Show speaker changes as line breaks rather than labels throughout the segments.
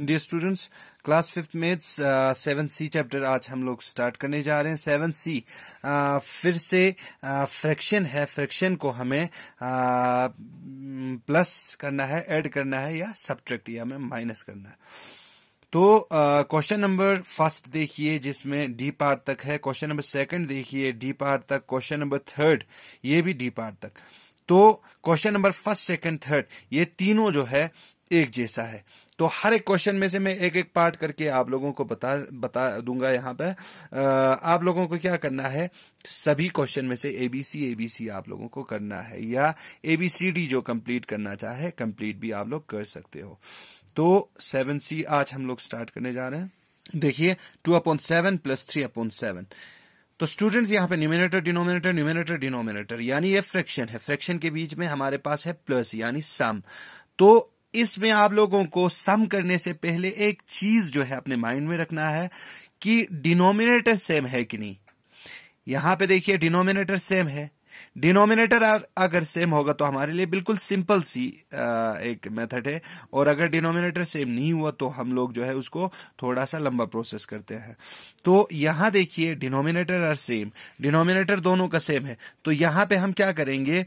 dear students class fifth maths seven C chapter आज हम लोग स्टार्ट करने जा रहे हैं सेवन सी uh, फिर से फ्रैक्शन uh, है फ्रैक्शन को हमें प्लस uh, mm, करना है ऐड करना है या सब्ट्रैक्ट या हमें माइनस करना है तो क्वेश्चन नंबर फर्स्ट देखिए जिसमें डी पार्ट तक है क्वेश्चन नंबर सेकंड देखिए डी पार्ट तक क्वेश्चन नंबर थर्ड ये भी डी पार्ट तक तो question number first second third ये तीनों जो है एक जैसा है तो हर एक क्वेश्चन में से मैं एक एक पार्ट करके आप लोगों को बता बता दूंगा यहाँ पे आप लोगों को क्या करना है सभी क्वेश्चन में से एबीसी एबीसी आप लोगों को करना है या एबीसीडी जो कंप्लीट करना चाहे कंप्लीट भी आप लोग कर सकते हो तो सेवन सी आज हम लोग स्टार्ट करने जा रहे हैं देखिए two upon seven plus three upon seven तो स्टूडेंट्स यहाँ पे न्यूमिनेटर डिनोमिनेटर न्यूमिनेटर डिनोमिनेटर यानी ये फ्रैक्शन है फ्रैक्शन के बीच में हमारे पास है प्लस यानी सम तो इसमें आप लोगों को सम करने से पहले एक चीज जो है अपने माइंड में रखना है कि डिनोमिनेटर सेम है कि नहीं यहां पे देखिए डिनोमिनेटर सेम है डिनोमिनेटर अगर सेम होगा तो हमारे लिए बिल्कुल सिंपल सी एक मेथड है और अगर डिनोमिनेटर सेम नहीं हुआ तो हम लोग जो है उसको थोड़ा सा लंबा प्रोसेस करते हैं तो यहां देखिए डिनोमिनेटर आर सेम डिनोमिनेटर दोनों का सेम है तो यहां पे हम क्या करेंगे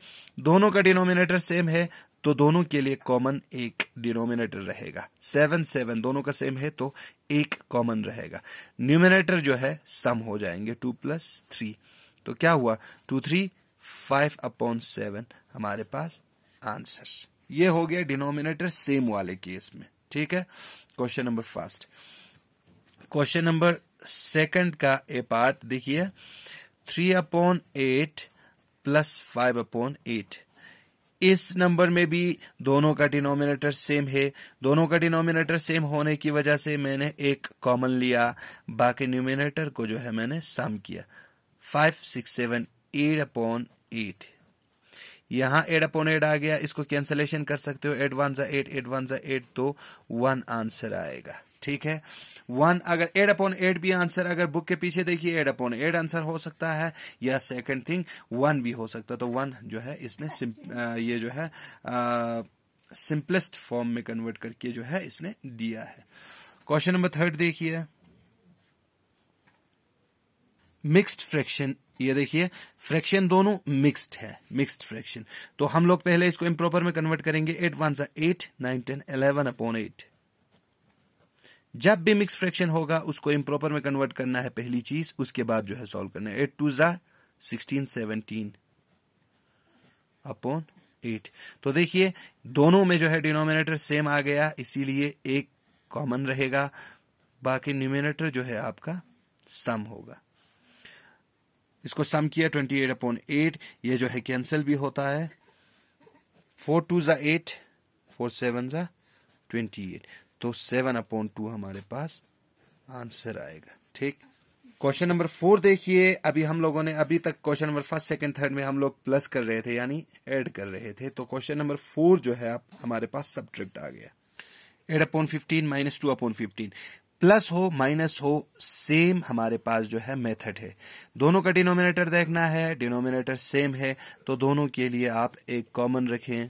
दोनों का डिनोमिनेटर सेम है तो दोनों के लिए कॉमन एक डिनोमिनेटर रहेगा सेवन सेवन दोनों का सेम है तो एक कॉमन रहेगा न्यूमिनेटर जो है सम हो जाएंगे टू प्लस थ्री तो क्या हुआ two three five upon seven हमारे पास आंसर ये हो गया डिनोमिनेटर सेम वाले केस में ठीक है question number first question number second का ए पार्ट देखिए three upon eight plus five upon eight इस नंबर में भी दोनों का डिनोमिनेटर सेम है दोनों का डिनोमिनेटर सेम होने की वजह से मैंने एक कॉमन लिया बाकी न्यूमिनेटर को जो है मैंने सम किया five six seven eight upon eight यहां एड अपॉन एड आ गया इसको कैंसलेशन कर सकते हो एड वन जा एट एड वन जा एट तो वन आंसर आएगा ठीक है वन अगर एड अपॉन एड भी आंसर अगर बुक के पीछे देखिए एड अपॉन एड आंसर हो सकता है या सेकंड थिंग वन भी हो सकता है तो वन जो है इसने ये जो है सिंपलेस्ट फॉर्म में कन्वर्ट करके जो है इसने दिया है क्वेश्चन नंबर थर्ड देखिए मिक्स्ड फ्रैक्शन ये देखिए फ्रैक्शन दोनों मिक्स्ड है मिक्स्ड फ्रैक्शन तो हम लोग पहले इसको इम्प्रॉपर में कन्वर्ट करेंगे एट वन सा eight nine ten eleven upon eight जब भी मिक्स फ्रैक्शन होगा उसको इम्प्रोपर में कन्वर्ट करना है पहली चीज उसके बाद जो है सॉल्व करना है एट टू जार सिक्सटीन सेवनटीन अपॉन एट तो देखिए दोनों में जो है डिनोमिनेटर सेम आ गया इसीलिए एक कॉमन रहेगा बाकी न्यूमिनेटर जो है आपका सम होगा इसको सम किया ट्वेंटी एट अपॉन एट ये जो है कैंसिल भी होता है फोर टू ज़ा एट फोर सेवन ज़ा ट्वेंटी एट तो सेवन अपॉन टू हमारे पास आंसर आएगा ठीक क्वेश्चन नंबर फोर देखिए अभी हम लोगों ने अभी तक question number first second third में हम लोग प्लस कर रहे थे यानी ऐड कर रहे थे तो क्वेश्चन नंबर फोर जो है आप हमारे पास सब्ट्रैक्ट आ गया eight upon fifteen minus two upon fifteen plus हो माइनस हो सेम हमारे पास जो है मेथड है दोनों का डिनोमिनेटर देखना है डिनोमिनेटर सेम है तो दोनों के लिए आप एक कॉमन रखें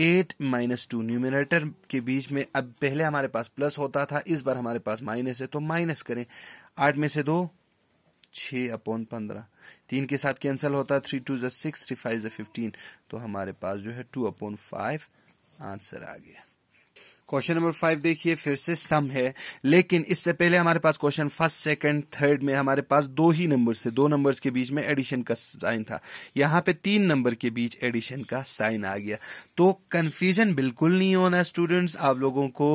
एट माइनस टू न्यूमिनेटर के बीच में अब पहले हमारे पास प्लस होता था इस बार हमारे पास माइनस है तो माइनस करें आठ में से दो छ अपॉन पंद्रह तीन के साथ कैंसिल होता है थ्री टू जो सिक्स थ्री फाइव जो फिफ्टीन तो हमारे पास जो है टू अपॉन फाइव आंसर आ गया क्वेश्चन नंबर फाइव देखिए फिर से सम है लेकिन इससे पहले हमारे पास क्वेश्चन फर्स्ट सेकंड थर्ड में हमारे पास दो ही नंबर थे दो नंबर्स के बीच में एडिशन का साइन था यहाँ पे तीन नंबर के बीच एडिशन का साइन आ गया तो कंफ्यूजन बिल्कुल नहीं होना स्टूडेंट्स आप लोगों को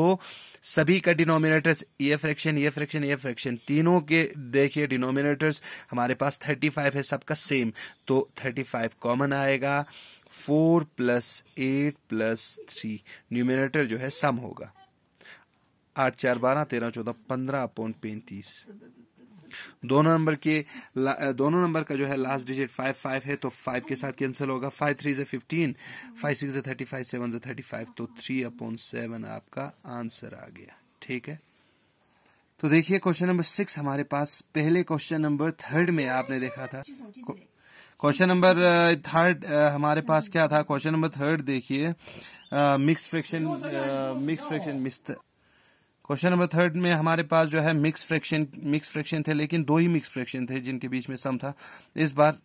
सभी का डिनोमिनेटर्स ये फ्रैक्शन ये फ्रैक्शन ये फ्रैक्शन तीनों के देखिए डिनोमिनेटर्स हमारे पास फाइव है सबका सेम तो फाइव कॉमन आएगा four plus eight plus three numerator जो है सम होगा आठ चार बारह तेरह चौदह पंद्रह अपॉन पैंतीस दोनों नंबर के दोनों नंबर का जो है लास्ट डिजिट फाइव फाइव है तो फाइव के साथ कैंसिल होगा फाइव थ्री से फिफ्टीन फाइव सिक्स से थर्टी फाइव सेवन से थर्टी फाइव तो थ्री अपॉन सेवन आपका आंसर आ गया ठीक है तो देखिए क्वेश्चन नंबर सिक्स हमारे पास पहले क्वेश्चन नंबर थर्ड में आपने देखा था क्वेश्चन नंबर थर्ड हमारे पास क्या था क्वेश्चन नंबर थर्ड देखिए mix fraction mix fraction mixed question number third में हमारे पास जो है मिक्स फ्रैक्शन मिक्स फ्रैक्शन थे लेकिन दो ही मिक्स फ्रैक्शन थे जिनके बीच में सम था इस बार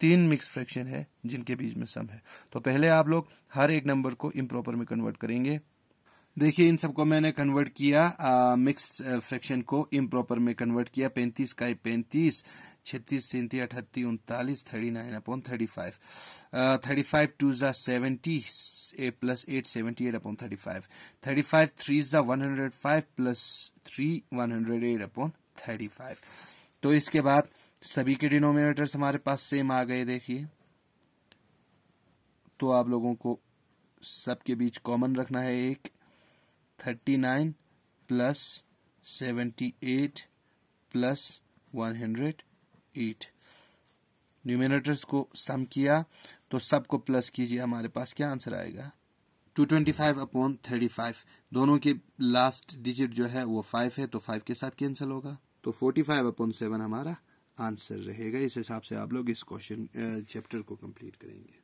तीन मिक्स फ्रैक्शन है जिनके बीच में सम है तो पहले आप लोग हर एक नंबर को इम्प्रॉपर में कन्वर्ट करेंगे देखिए इन सबको मैंने कन्वर्ट किया मिक्स फ्रैक्शन को इम्प्रॉपर में कन्वर्ट किया पैंतीस का पैंतीस छत्तीस सिंती अठत्ती उनतालीस thirty nine upon thirty five thirty five two जा सेवेंटी ए plus eight seventy eight upon thirty five thirty five three जा one hundred five plus three one hundred eight upon thirty five तो इसके बाद सभी के डिनोमिनेटर्स हमारे पास same आ गए देखिए तो आप लोगों को सबके बीच कॉमन रखना है एक thirty nine plus seventy eight plus one hundred eight numerators को सम किया तो सब को प्लस कीजिए हमारे पास क्या आंसर आएगा 225 अपॉन 35 दोनों के लास्ट डिजिट जो है वो फाइव है तो फाइव के साथ कैंसिल होगा तो 45 अपॉन सेवन हमारा आंसर रहेगा इस हिसाब से आप लोग इस क्वेश्चन चैप्टर को कंप्लीट करेंगे